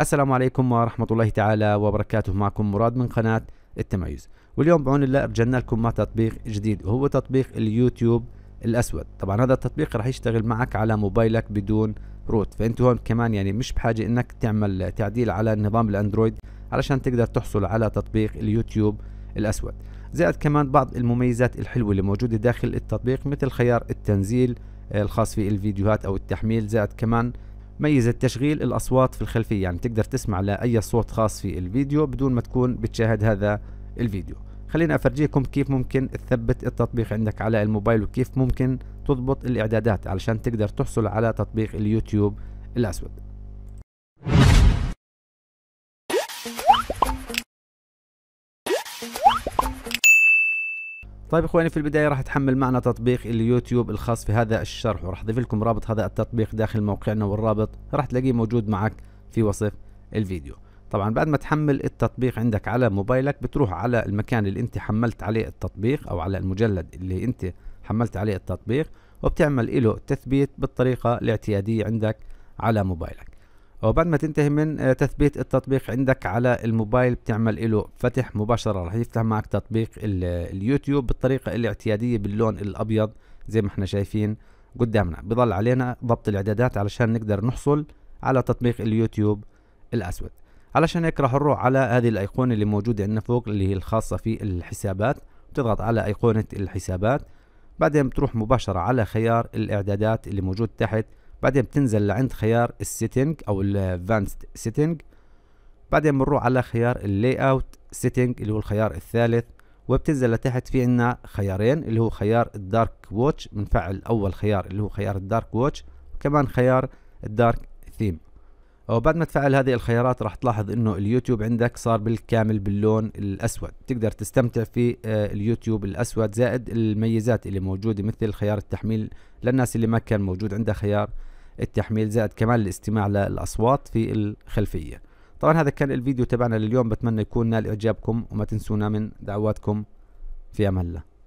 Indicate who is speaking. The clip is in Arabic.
Speaker 1: السلام عليكم ورحمة الله تعالى وبركاته معكم مراد من قناة التميز واليوم بعون الله رجعنا لكم مع تطبيق جديد وهو تطبيق اليوتيوب الأسود طبعا هذا التطبيق راح يشتغل معك على موبايلك بدون روت فأنت هون كمان يعني مش بحاجة أنك تعمل تعديل على نظام الأندرويد علشان تقدر تحصل على تطبيق اليوتيوب الأسود زائد كمان بعض المميزات الحلوة اللي موجودة داخل التطبيق مثل خيار التنزيل الخاص في الفيديوهات أو التحميل زائد كمان ميزة تشغيل الأصوات في الخلفية يعني تقدر تسمع لأي صوت خاص في الفيديو بدون ما تكون بتشاهد هذا الفيديو خليني أفرجيكم كيف ممكن تثبت التطبيق عندك على الموبايل وكيف ممكن تضبط الإعدادات علشان تقدر تحصل على تطبيق اليوتيوب الأسود طيب اخواني في البدايه راح تحمل معنا تطبيق اليوتيوب الخاص في هذا الشرح وراح اضيف لكم رابط هذا التطبيق داخل موقعنا والرابط راح تلاقيه موجود معك في وصف الفيديو طبعا بعد ما تحمل التطبيق عندك على موبايلك بتروح على المكان اللي انت حملت عليه التطبيق او على المجلد اللي انت حملت عليه التطبيق وبتعمل له تثبيت بالطريقة الاعتيادية عندك على موبايلك وبعد ما تنتهي من آه، تثبيت التطبيق عندك على الموبايل بتعمل له فتح مباشرة رح يفتح معك تطبيق اليوتيوب بالطريقة الاعتيادية باللون الأبيض زي ما احنا شايفين قدامنا بضل علينا ضبط الإعدادات علشان نقدر نحصل على تطبيق اليوتيوب الأسود علشان هيك راح نروح على هذه الأيقونة اللي موجودة عندنا فوق اللي هي الخاصة في الحسابات بتضغط على أيقونة الحسابات بعدين بتروح مباشرة على خيار الإعدادات اللي موجود تحت بعدين بتنزل لعند خيار السيتنج او الادفانسد سيتنج بعدين بنروح على خيار اللي اوت سيتنج اللي هو الخيار الثالث وبتنزل لتحت في عنا خيارين اللي هو خيار الدارك ووتش بنفعل اول خيار اللي هو خيار الدارك ووتش وكمان خيار الدارك ثيم وبعد ما تفعل هذه الخيارات راح تلاحظ انه اليوتيوب عندك صار بالكامل باللون الاسود تقدر تستمتع في آه، اليوتيوب الاسود زائد الميزات اللي موجوده مثل خيار التحميل للناس اللي ما كان موجود عندها خيار التحميل زائد كمان الاستماع للاصوات في الخلفيه طبعا هذا كان الفيديو تبعنا لليوم بتمنى يكون نال اعجابكم وما تنسونا من دعواتكم في امان الله